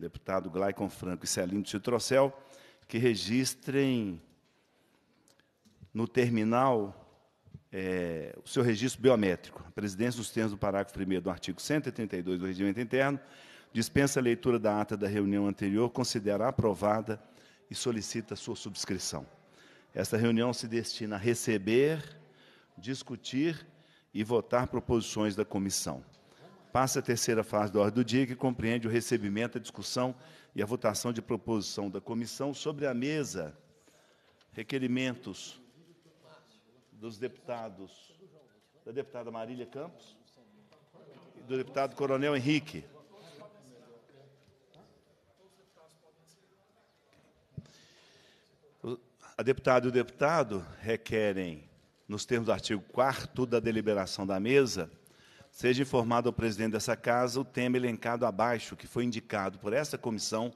deputado Glaicon Franco e Celino Titrocel, que registrem no terminal é, o seu registro biométrico. A presidência, nos termos do parágrafo 1 do artigo 182 do Regimento Interno, dispensa a leitura da ata da reunião anterior, considera aprovada e solicita sua subscrição. Esta reunião se destina a receber, discutir e votar proposições da comissão passa a terceira fase da ordem do dia, que compreende o recebimento, a discussão e a votação de proposição da comissão sobre a mesa, requerimentos dos deputados, da deputada Marília Campos e do deputado Coronel Henrique. A deputada e o deputado requerem, nos termos do artigo 4 da deliberação da mesa, seja informado ao presidente dessa casa o tema elencado abaixo, que foi indicado por esta comissão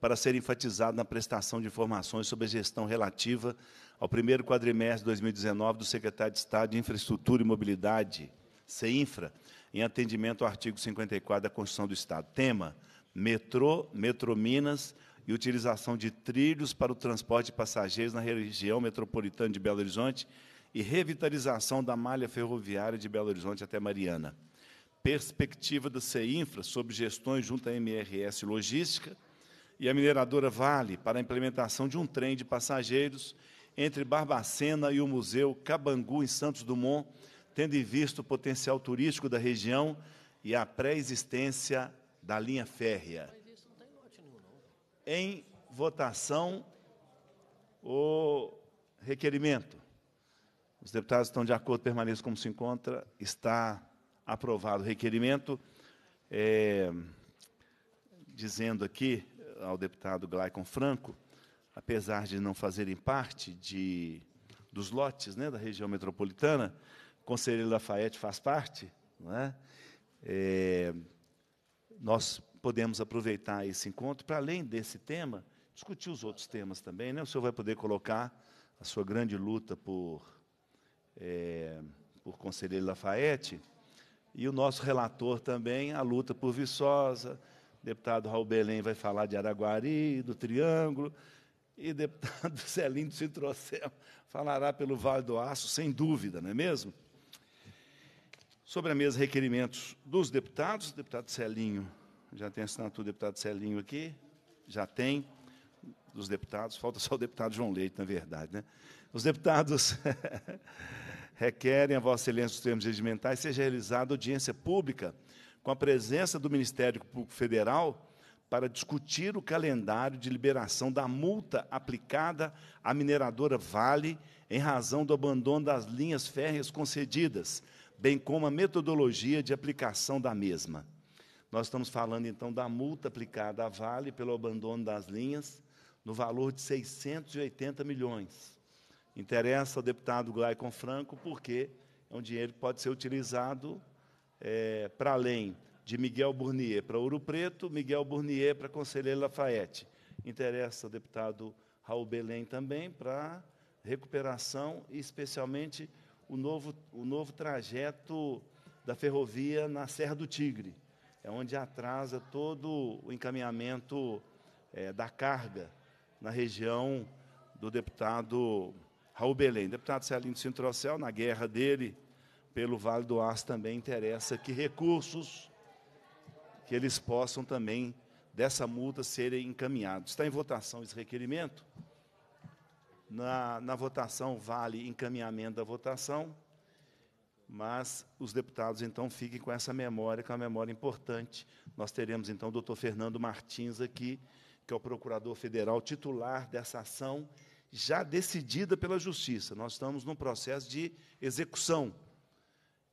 para ser enfatizado na prestação de informações sobre a gestão relativa ao primeiro quadrimestre de 2019 do secretário de Estado de Infraestrutura e Mobilidade, CEINFRA, em atendimento ao artigo 54 da Constituição do Estado. Tema: metrô, metrominas e utilização de trilhos para o transporte de passageiros na região metropolitana de Belo Horizonte e revitalização da malha ferroviária de Belo Horizonte até Mariana. Perspectiva da CEINFRA sobre gestões junto à MRS Logística e a mineradora Vale para a implementação de um trem de passageiros entre Barbacena e o Museu Cabangu, em Santos Dumont, tendo em vista o potencial turístico da região e a pré-existência da linha férrea. Em votação, o requerimento. Os deputados estão de acordo, permaneçam como se encontra. Está aprovado o requerimento. É, dizendo aqui ao deputado Glaicon Franco, apesar de não fazerem parte de, dos lotes né, da região metropolitana, o conselheiro Lafayette faz parte, é? É, nós podemos aproveitar esse encontro para, além desse tema, discutir os outros temas também. Né? O senhor vai poder colocar a sua grande luta por é, por Conselheiro Lafayette, e o nosso relator também, a luta por Viçosa, o deputado Raul Belém vai falar de Araguari, do Triângulo, e o deputado Celinho de Trocel falará pelo Vale do Aço, sem dúvida, não é mesmo? Sobre a mesa, requerimentos dos deputados, o deputado Celinho, já tem assinatura do deputado Celinho aqui, já tem dos deputados, falta só o deputado João Leite, na verdade. Né? Os deputados requerem a Vossa Excelência dos termos regimentais seja realizada audiência pública com a presença do Ministério Público Federal para discutir o calendário de liberação da multa aplicada à mineradora Vale em razão do abandono das linhas férreas concedidas, bem como a metodologia de aplicação da mesma. Nós estamos falando então da multa aplicada à Vale pelo abandono das linhas no valor de 680 milhões. Interessa ao deputado Glaicon Franco, porque é um dinheiro que pode ser utilizado é, para além de Miguel Burnier para Ouro Preto, Miguel Burnier para Conselheiro Lafayette. Interessa ao deputado Raul Belém também para recuperação e, especialmente, o novo, o novo trajeto da ferrovia na Serra do Tigre. É onde atrasa todo o encaminhamento é, da carga na região do deputado Raul Belém. Deputado Celinho Sintrocel, na guerra dele pelo Vale do Aço, também interessa que recursos que eles possam também, dessa multa, serem encaminhados. Está em votação esse requerimento? Na, na votação, vale encaminhamento da votação mas os deputados então fiquem com essa memória, que é uma memória importante. Nós teremos então o doutor Fernando Martins aqui, que é o procurador federal titular dessa ação, já decidida pela justiça. Nós estamos num processo de execução.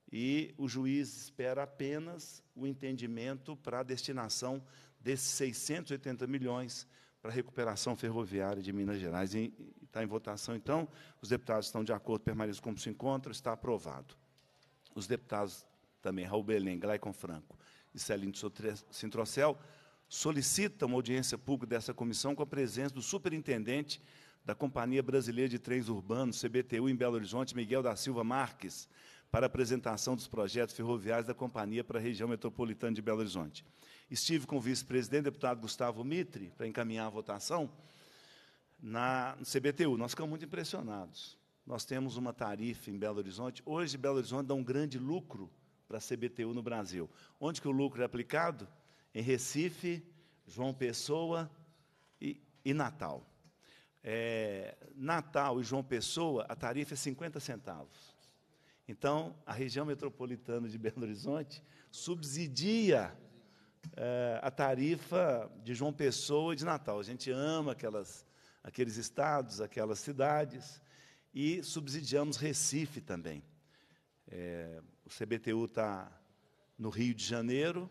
E o juiz espera apenas o entendimento para a destinação desses 680 milhões para a recuperação ferroviária de Minas Gerais. E está em votação, então. Os deputados estão de acordo, permaneçam como se encontram, está aprovado. Os deputados também, Raul Belém, Glaicon Franco e Celine Sintrocel, solicita uma audiência pública dessa comissão com a presença do superintendente da Companhia Brasileira de Trens Urbanos, CBTU, em Belo Horizonte, Miguel da Silva Marques, para apresentação dos projetos ferroviários da companhia para a região metropolitana de Belo Horizonte. Estive com o vice-presidente, deputado Gustavo Mitre, para encaminhar a votação na CBTU. Nós ficamos muito impressionados. Nós temos uma tarifa em Belo Horizonte. Hoje, Belo Horizonte dá um grande lucro para a CBTU no Brasil. Onde que o lucro é aplicado? em Recife, João Pessoa e, e Natal. É, Natal e João Pessoa, a tarifa é 50 centavos. Então, a região metropolitana de Belo Horizonte subsidia é, a tarifa de João Pessoa e de Natal. A gente ama aquelas, aqueles estados, aquelas cidades, e subsidiamos Recife também. É, o CBTU está no Rio de Janeiro,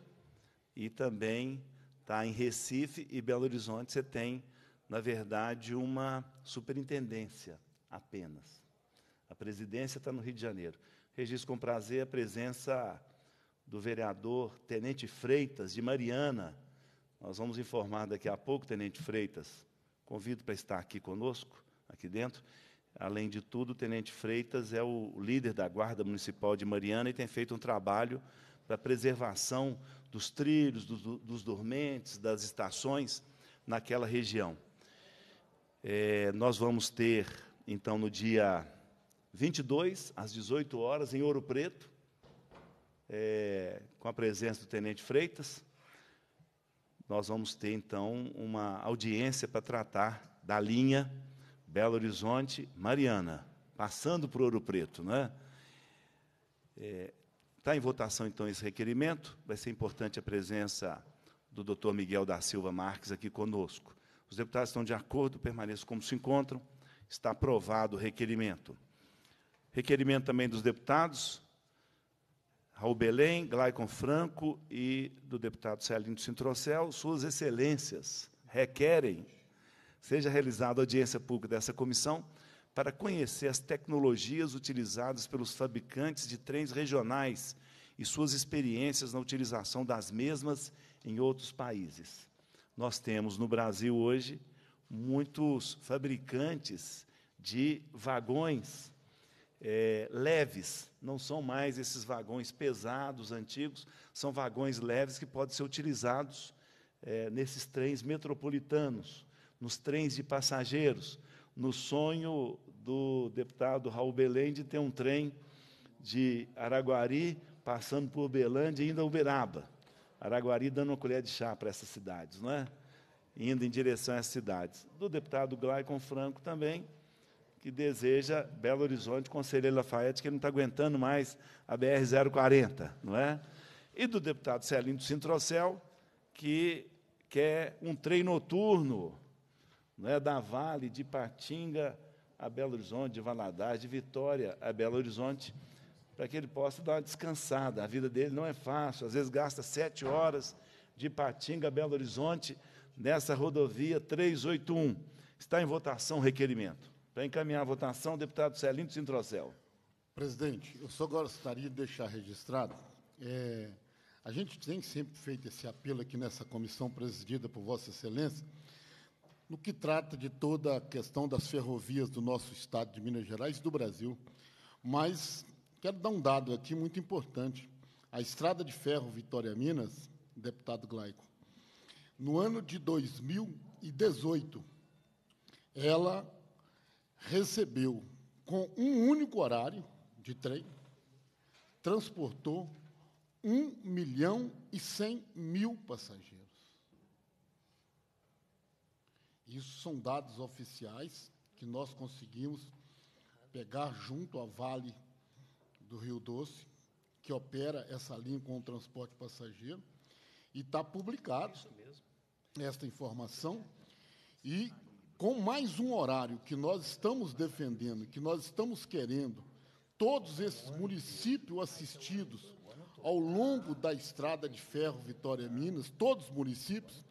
e também tá, em Recife e Belo Horizonte você tem, na verdade, uma superintendência apenas. A presidência está no Rio de Janeiro. Registro com prazer a presença do vereador Tenente Freitas, de Mariana. Nós vamos informar daqui a pouco, Tenente Freitas. Convido para estar aqui conosco, aqui dentro. Além de tudo, o Tenente Freitas é o líder da Guarda Municipal de Mariana e tem feito um trabalho para a preservação dos trilhos, do, dos dormentes, das estações naquela região. É, nós vamos ter, então, no dia 22, às 18 horas, em Ouro Preto, é, com a presença do Tenente Freitas, nós vamos ter, então, uma audiência para tratar da linha Belo Horizonte-Mariana, passando por Ouro Preto. Né? É, Está em votação, então, esse requerimento. Vai ser importante a presença do doutor Miguel da Silva Marques aqui conosco. Os deputados estão de acordo, permaneçam como se encontram. Está aprovado o requerimento. Requerimento também dos deputados Raul Belém, Glaicon Franco e do deputado Celinho Sintrocel, suas excelências requerem seja realizada audiência pública dessa comissão para conhecer as tecnologias utilizadas pelos fabricantes de trens regionais e suas experiências na utilização das mesmas em outros países. Nós temos no Brasil hoje muitos fabricantes de vagões é, leves, não são mais esses vagões pesados, antigos, são vagões leves que podem ser utilizados é, nesses trens metropolitanos, nos trens de passageiros no sonho do deputado Raul Belém de ter um trem de Araguari passando por Uberlândia e indo a Uberaba. Araguari dando uma colher de chá para essas cidades, não é? Indo em direção às cidades. Do deputado Glaicon Franco também, que deseja Belo Horizonte, Conselheiro Lafayette, que ele não está aguentando mais a BR-040, não é? E do deputado Celinho do Sintrocel, que quer um trem noturno é da Vale, de Patinga a Belo Horizonte, de Valadares, de Vitória a Belo Horizonte, para que ele possa dar uma descansada. A vida dele não é fácil, às vezes gasta sete horas de Patinga a Belo Horizonte nessa rodovia 381. Está em votação o requerimento. Para encaminhar a votação, deputado Celinho Sintrocel. Presidente, eu só gostaria de deixar registrado. É, a gente tem sempre feito esse apelo aqui nessa comissão presidida por Vossa Excelência, no que trata de toda a questão das ferrovias do nosso estado de Minas Gerais e do Brasil. Mas quero dar um dado aqui muito importante. A estrada de ferro Vitória-Minas, deputado Glaico, no ano de 2018, ela recebeu, com um único horário de trem, transportou 1 milhão e 100 mil passageiros. Isso são dados oficiais que nós conseguimos pegar junto à Vale do Rio Doce, que opera essa linha com o transporte passageiro, e está publicado esta informação. E com mais um horário que nós estamos defendendo, que nós estamos querendo, todos esses municípios assistidos ao longo da estrada de ferro Vitória Minas, todos os municípios,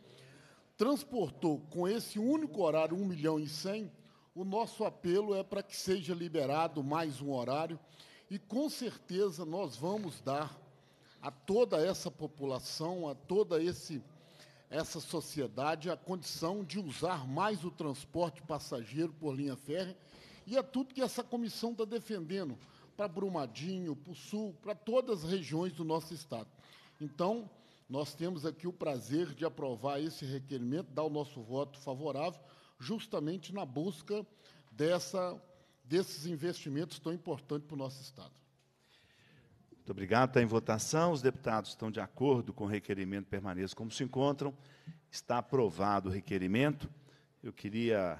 transportou com esse único horário 1 milhão e 100, o nosso apelo é para que seja liberado mais um horário e com certeza nós vamos dar a toda essa população, a toda esse essa sociedade a condição de usar mais o transporte passageiro por linha férrea e é tudo que essa comissão está defendendo para Brumadinho, para o Sul, para todas as regiões do nosso estado. Então, nós temos aqui o prazer de aprovar esse requerimento, dar o nosso voto favorável, justamente na busca dessa, desses investimentos tão importantes para o nosso Estado. Muito obrigado. Está em votação. Os deputados estão de acordo com o requerimento, permaneçam como se encontram. Está aprovado o requerimento. Eu queria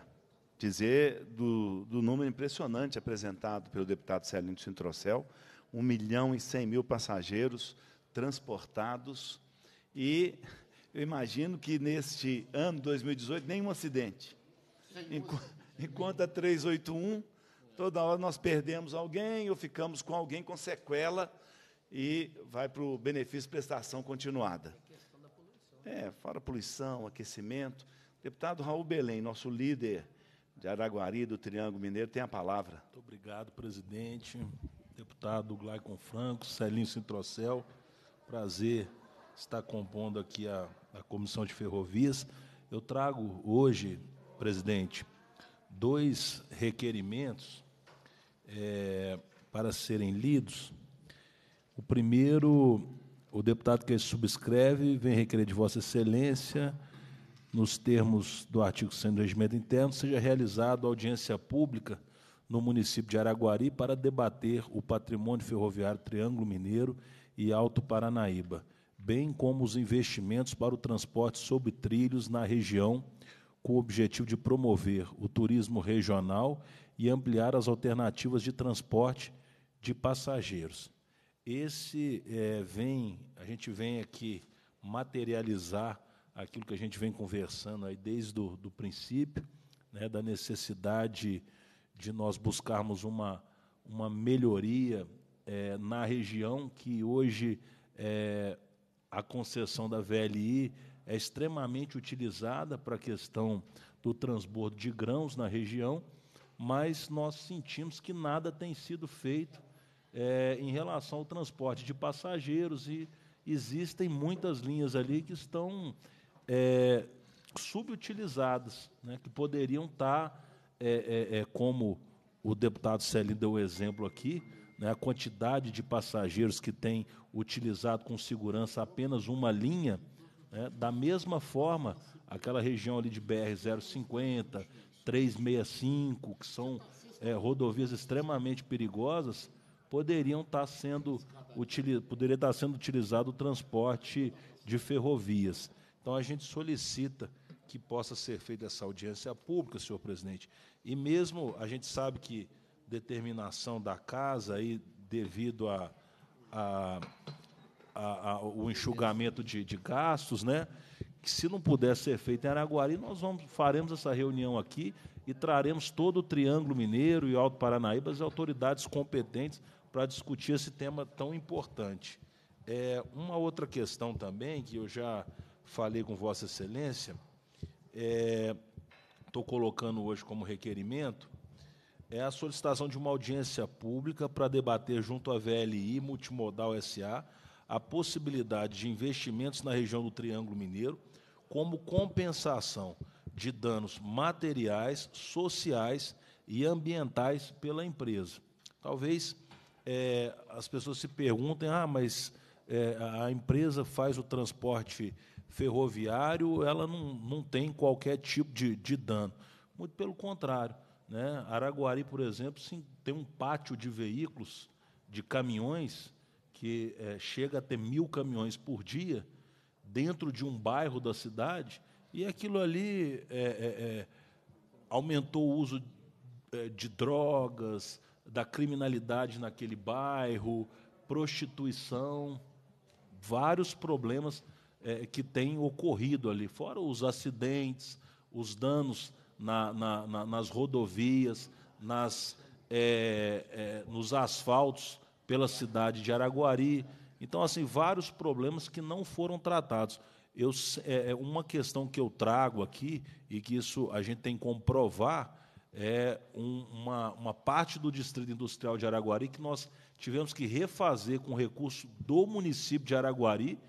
dizer do, do número impressionante apresentado pelo deputado Celino Sintrocel, 1 milhão e 100 mil passageiros transportados e eu imagino que neste ano 2018 nenhum acidente. Enquanto, enquanto a 381, toda hora nós perdemos alguém ou ficamos com alguém com sequela e vai para o benefício prestação continuada. É, fora poluição, aquecimento. Deputado Raul Belém, nosso líder de Araguari, do Triângulo Mineiro, tem a palavra. Muito obrigado, presidente. Deputado Glaicon Franco, Celinho Cintrocel, prazer está compondo aqui a, a Comissão de Ferrovias. Eu trago hoje, presidente, dois requerimentos é, para serem lidos. O primeiro, o deputado que subscreve vem requerer de Vossa Excelência, nos termos do artigo 100 do Regimento Interno, seja realizada audiência pública no município de Araguari para debater o patrimônio ferroviário Triângulo Mineiro e Alto Paranaíba bem como os investimentos para o transporte sobre trilhos na região, com o objetivo de promover o turismo regional e ampliar as alternativas de transporte de passageiros. Esse é, vem, a gente vem aqui materializar aquilo que a gente vem conversando aí desde do, do princípio, né, da necessidade de nós buscarmos uma, uma melhoria é, na região que hoje é, a concessão da VLI é extremamente utilizada para a questão do transbordo de grãos na região, mas nós sentimos que nada tem sido feito é, em relação ao transporte de passageiros e existem muitas linhas ali que estão é, subutilizadas, né, que poderiam estar, tá, é, é, é, como o deputado Celim deu o exemplo aqui, né, a quantidade de passageiros que tem utilizado com segurança apenas uma linha, né, da mesma forma, aquela região ali de BR-050, 365, que são é, rodovias extremamente perigosas, poderiam estar tá sendo poderia estar tá sendo utilizado o transporte de ferrovias. Então a gente solicita que possa ser feita essa audiência pública, senhor presidente. E mesmo a gente sabe que determinação da casa aí devido a, a, a, a o enxugamento de, de, gastos, né? Que se não puder ser feito em Araguari, nós vamos, faremos essa reunião aqui e traremos todo o Triângulo Mineiro e Alto Paranaíba as autoridades competentes para discutir esse tema tão importante. É, uma outra questão também, que eu já falei com Vossa Excelência, estou é, colocando hoje como requerimento, é a solicitação de uma audiência pública para debater junto à VLI Multimodal SA a possibilidade de investimentos na região do Triângulo Mineiro como compensação de danos materiais, sociais e ambientais pela empresa. Talvez é, as pessoas se perguntem: ah, mas é, a empresa faz o transporte ferroviário, ela não, não tem qualquer tipo de, de dano. Muito pelo contrário né? Araguari, por exemplo, sim, tem um pátio de veículos, de caminhões, que é, chega a ter mil caminhões por dia dentro de um bairro da cidade, e aquilo ali é, é, é aumentou o uso é, de drogas, da criminalidade naquele bairro, prostituição, vários problemas é, que têm ocorrido ali, fora os acidentes, os danos na, na, na, nas rodovias, nas, é, é, nos asfaltos pela cidade de Araguari. Então, assim, vários problemas que não foram tratados. Eu, é, é, uma questão que eu trago aqui, e que isso a gente tem que comprovar, é um, uma, uma parte do Distrito Industrial de Araguari que nós tivemos que refazer com recurso do município de Araguari,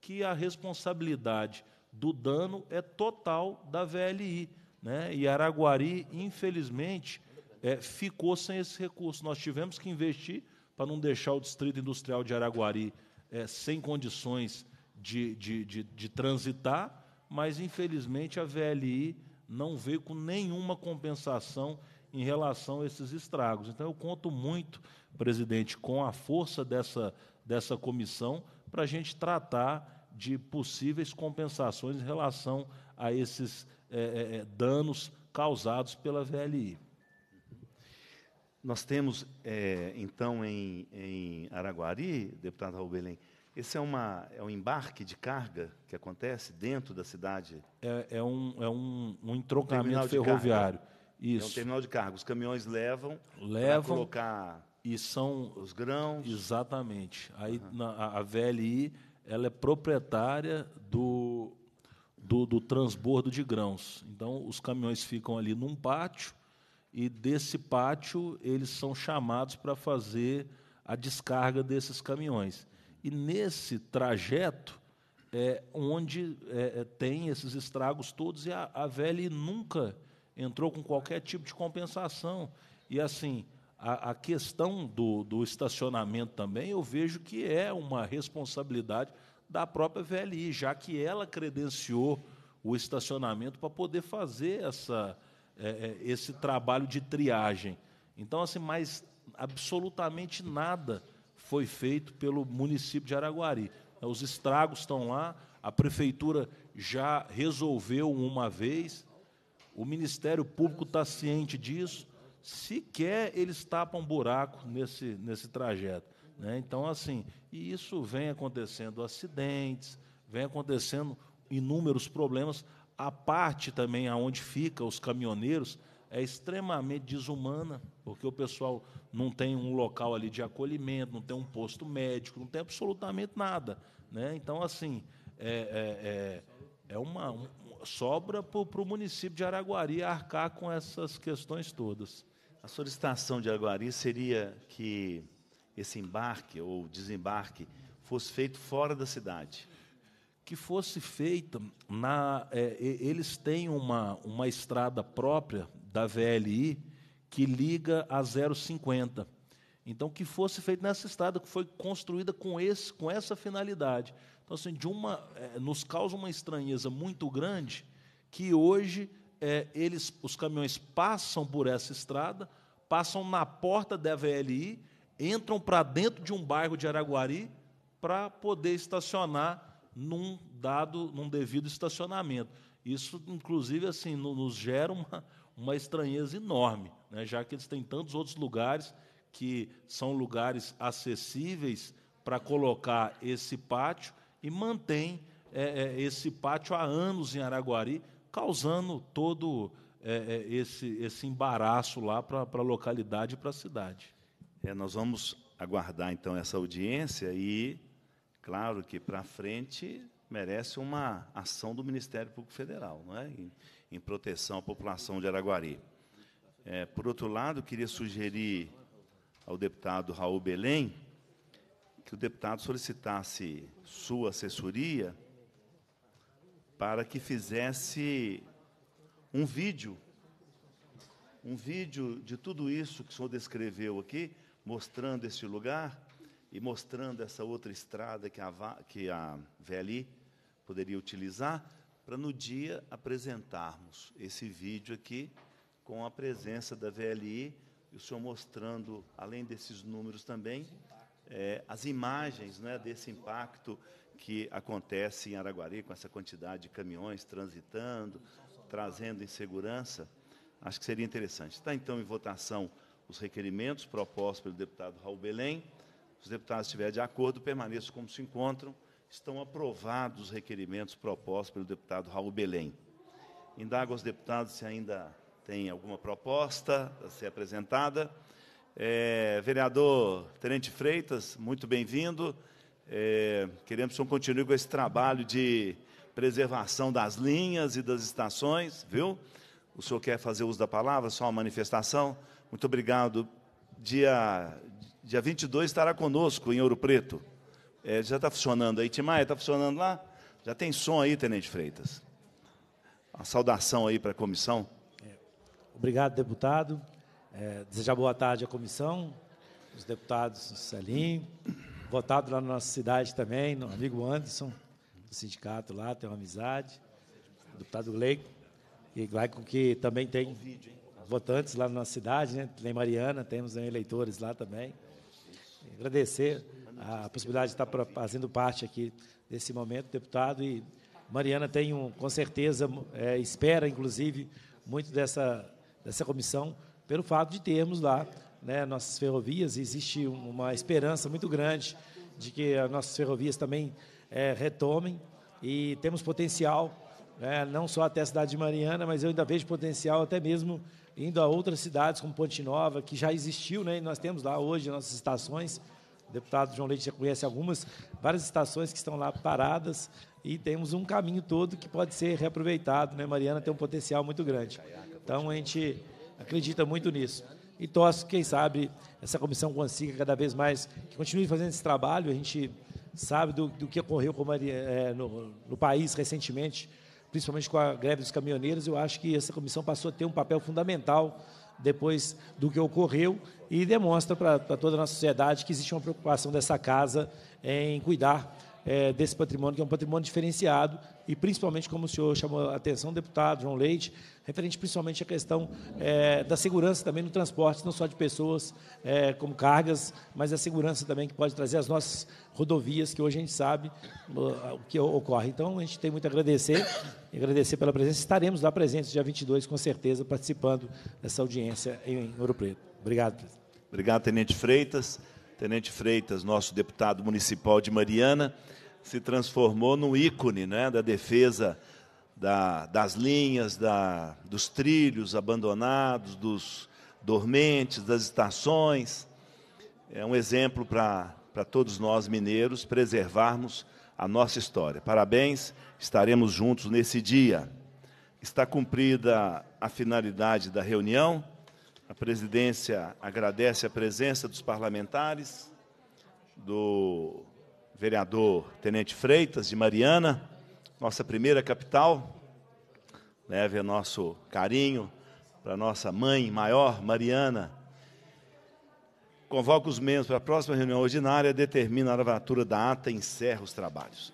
que a responsabilidade do dano é total da VLI né? e Araguari, infelizmente, é, ficou sem esse recurso. Nós tivemos que investir para não deixar o distrito industrial de Araguari é, sem condições de, de, de, de transitar, mas, infelizmente, a VLI não veio com nenhuma compensação em relação a esses estragos. Então, eu conto muito, presidente, com a força dessa, dessa comissão para a gente tratar de possíveis compensações em relação a esses é, é, é, danos causados pela VLI. Nós temos, é, então, em, em, Araguari, deputado Raul Belém, esse é, uma, é um embarque de carga que acontece dentro da cidade? É, é um, é um, um entrocamento ferroviário. Isso. É um terminal de carga. Os caminhões levam, levam colocar e são os grãos. Exatamente. Aí uhum. na, a, a VLI ela é proprietária do do, do transbordo de grãos. Então, os caminhões ficam ali num pátio e desse pátio eles são chamados para fazer a descarga desses caminhões. E nesse trajeto é onde é, é tem esses estragos todos e a, a velha nunca entrou com qualquer tipo de compensação. E assim, a, questão do, do estacionamento também eu vejo que é uma responsabilidade da própria VLI, já que ela credenciou o estacionamento para poder fazer essa, é, é, esse trabalho de triagem. Então, assim, mas absolutamente nada foi feito pelo município de Araguari. Os estragos estão lá, a prefeitura já resolveu uma vez, o Ministério Público está ciente disso, sequer eles tapam buraco nesse, nesse trajeto. Né? Então, assim, e isso vem acontecendo acidentes, vem acontecendo inúmeros problemas. A parte também aonde fica os caminhoneiros é extremamente desumana, porque o pessoal não tem um local ali de acolhimento, não tem um posto médico, não tem absolutamente nada. Né? Então, assim, é, é, é, é uma, sobra para o município de Araguari arcar com essas questões todas. A solicitação de Araguari seria que esse embarque ou desembarque fosse feito fora da cidade? Que fosse feita na. É, eles têm uma, uma estrada própria da VLI que liga a 050. Então, que fosse feito nessa estrada que foi construída com, esse, com essa finalidade. Então, assim, de uma, é, nos causa uma estranheza muito grande que hoje é, eles, os caminhões passam por essa estrada, passam na porta da VLI entram para dentro de um bairro de Araguari para poder estacionar num dado, num devido estacionamento. Isso, inclusive, assim, nos gera uma, uma estranheza enorme, né? já que eles têm tantos outros lugares que são lugares acessíveis para colocar esse pátio e mantém é, é, esse pátio há anos em Araguari, causando todo é, é esse, esse embaraço lá para a localidade e para a cidade. É, nós vamos aguardar então essa audiência e, claro, que para frente merece uma ação do Ministério Público Federal, não é? em, em proteção à população de Araguari. É, por outro lado, queria sugerir ao deputado Raul Belém que o deputado solicitasse sua assessoria para que fizesse um vídeo, um vídeo de tudo isso que o senhor descreveu aqui, mostrando este lugar e mostrando essa outra estrada que a, que a poderia utilizar, para no dia apresentarmos esse vídeo aqui com a presença da VLI e o senhor mostrando, além desses números também, é, as imagens né, desse impacto que acontece em Araguari com essa quantidade de caminhões transitando, trazendo insegurança. Acho que seria interessante. Está então em votação os requerimentos propostos pelo deputado Raul Belém. Se os deputados estiverem de acordo, permaneçam como se encontram. Estão aprovados os requerimentos propostos pelo deputado Raul Belém. Indago aos deputados se ainda tem alguma proposta a ser apresentada. É, vereador Tenente Freitas, muito bem-vindo. É, queremos que o senhor continue com esse trabalho de preservação das linhas e das estações, viu? O senhor quer fazer uso da palavra? Só uma manifestação? Muito obrigado. Dia, dia 22 estará conosco em Ouro Preto. É, já está funcionando aí. Timaya, está funcionando lá? Já tem som aí, Tenente Freitas. Uma saudação aí para a comissão. É. Obrigado, deputado. É, desejar boa tarde à comissão, os deputados do Celim, votado lá na nossa cidade também, nosso amigo Anderson, do sindicato lá, tem uma amizade, o deputado Leico, e Gleico que também tem votantes lá na cidade, né? Tem Mariana, temos né, eleitores lá também. Agradecer a possibilidade de estar fazendo parte aqui desse momento, deputado. E Mariana tem, um, com certeza, é, espera, inclusive, muito dessa, dessa comissão, pelo fato de termos lá né, nossas ferrovias. existe uma esperança muito grande de que as nossas ferrovias também é, retomem. E temos potencial, né, não só até a cidade de Mariana, mas eu ainda vejo potencial até mesmo indo a outras cidades, como Ponte Nova, que já existiu, né? E nós temos lá hoje nossas estações. O deputado João Leite já conhece algumas, várias estações que estão lá paradas e temos um caminho todo que pode ser reaproveitado, né? Mariana tem um potencial muito grande. Então a gente acredita muito nisso. E torço, quem sabe, essa comissão consiga cada vez mais que continue fazendo esse trabalho. A gente sabe do, do que ocorreu Maria, é, eh, no, no país recentemente principalmente com a greve dos caminhoneiros, eu acho que essa comissão passou a ter um papel fundamental depois do que ocorreu e demonstra para toda a nossa sociedade que existe uma preocupação dessa casa em cuidar é, desse patrimônio, que é um patrimônio diferenciado, e principalmente, como o senhor chamou a atenção, deputado João Leite, referente principalmente à questão é, da segurança também no transporte, não só de pessoas é, como cargas, mas a segurança também que pode trazer as nossas rodovias, que hoje a gente sabe o que ocorre. Então, a gente tem muito a agradecer, agradecer pela presença. Estaremos lá presentes dia 22, com certeza, participando dessa audiência em Ouro Preto. Obrigado, presidente. Obrigado, Tenente Freitas. Tenente Freitas, nosso deputado municipal de Mariana, se transformou num ícone né, da defesa da, das linhas, da, dos trilhos abandonados, dos dormentes, das estações. É um exemplo para todos nós mineiros preservarmos a nossa história. Parabéns, estaremos juntos nesse dia. Está cumprida a finalidade da reunião. A presidência agradece a presença dos parlamentares, do vereador Tenente Freitas, de Mariana, nossa primeira capital. Leve nosso carinho para nossa mãe maior, Mariana. Convoca os membros para a próxima reunião ordinária, determina a gravatura da ata e encerra os trabalhos.